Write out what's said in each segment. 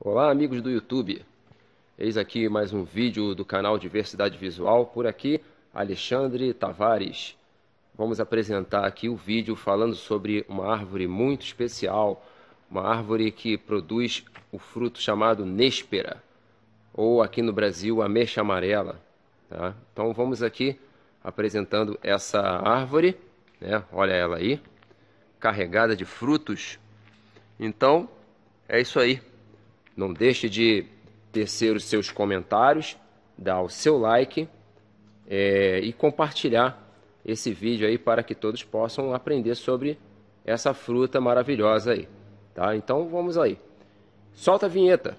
Olá, amigos do YouTube. Eis aqui mais um vídeo do canal Diversidade Visual. Por aqui, Alexandre Tavares. Vamos apresentar aqui o vídeo falando sobre uma árvore muito especial, uma árvore que produz o fruto chamado néspera, ou aqui no Brasil, a amarela. Tá? Então vamos aqui apresentando essa árvore, né? olha ela aí, carregada de frutos. Então, é isso aí. Não deixe de tecer os seus comentários, dar o seu like é, e compartilhar esse vídeo aí para que todos possam aprender sobre essa fruta maravilhosa aí. Tá? Então vamos aí. Solta a vinheta!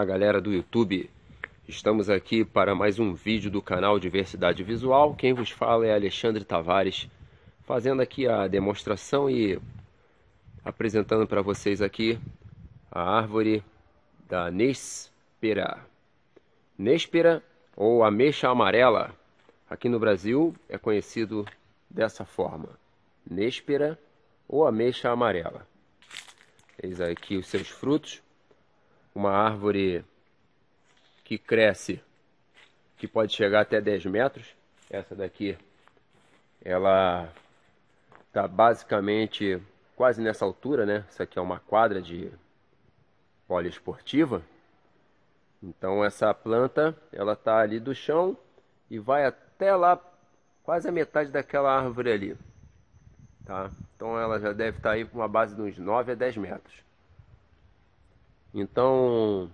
Olá galera do YouTube, estamos aqui para mais um vídeo do canal Diversidade Visual. Quem vos fala é Alexandre Tavares, fazendo aqui a demonstração e apresentando para vocês aqui a árvore da Nespera. Nespera ou ameixa amarela, aqui no Brasil é conhecido dessa forma, Nespera ou ameixa amarela. Eis aqui os seus frutos uma árvore que cresce, que pode chegar até 10 metros. Essa daqui, ela está basicamente quase nessa altura, né? Isso aqui é uma quadra de poliesportiva. Então essa planta, ela está ali do chão e vai até lá, quase a metade daquela árvore ali. Tá? Então ela já deve estar tá aí com uma base de uns 9 a 10 metros. Então,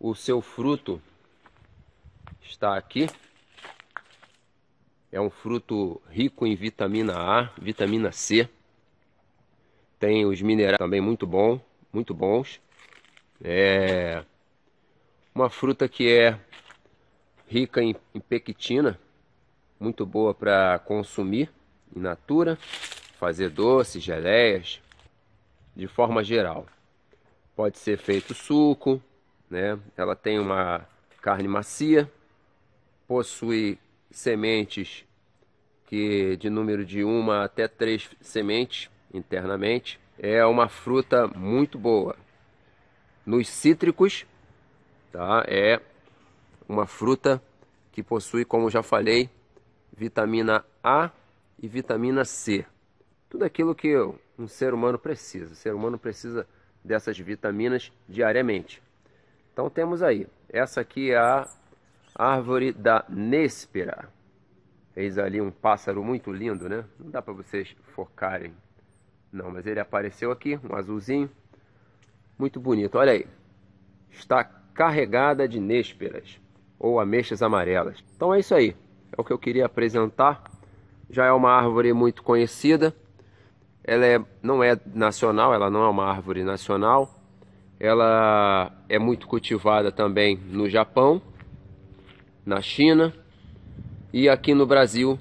o seu fruto está aqui. É um fruto rico em vitamina A, vitamina C. Tem os minerais também muito bom, muito bons. É uma fruta que é rica em, em pectina, muito boa para consumir in natura, fazer doces, geleias, de forma geral. Pode ser feito suco, né? Ela tem uma carne macia, possui sementes que de número de uma até três sementes internamente. É uma fruta muito boa. Nos cítricos, tá? É uma fruta que possui, como já falei, vitamina A e vitamina C. Tudo aquilo que um ser humano precisa. O ser humano precisa dessas vitaminas diariamente. Então temos aí, essa aqui é a árvore da Néspera. Eis ali um pássaro muito lindo, né? Não dá para vocês focarem. Não, mas ele apareceu aqui, um azulzinho. Muito bonito, olha aí. Está carregada de nésperas ou ameixas amarelas. Então é isso aí, é o que eu queria apresentar. Já é uma árvore muito conhecida ela é, não é nacional, ela não é uma árvore nacional. Ela é muito cultivada também no Japão, na China e aqui no Brasil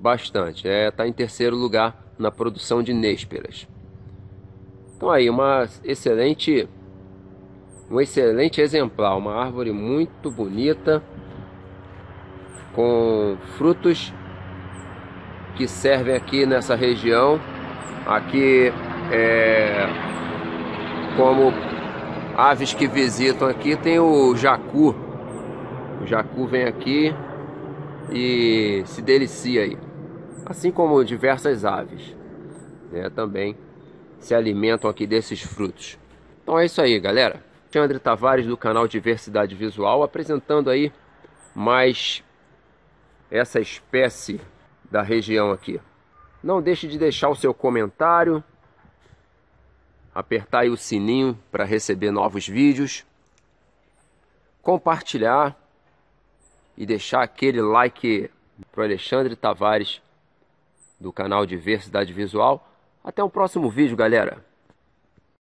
bastante. Está é, tá em terceiro lugar na produção de nésperas. Então aí, uma excelente, um excelente exemplar, uma árvore muito bonita, com frutos que servem aqui nessa região aqui é, como aves que visitam aqui tem o jacu. O jacu vem aqui e se delicia aí, assim como diversas aves né, também se alimentam aqui desses frutos. Então é isso aí, galera. Alexandre Tavares do canal Diversidade Visual apresentando aí mais essa espécie da região aqui. Não deixe de deixar o seu comentário, apertar o sininho para receber novos vídeos, compartilhar e deixar aquele like para Alexandre Tavares do canal Diversidade Visual. Até o próximo vídeo, galera!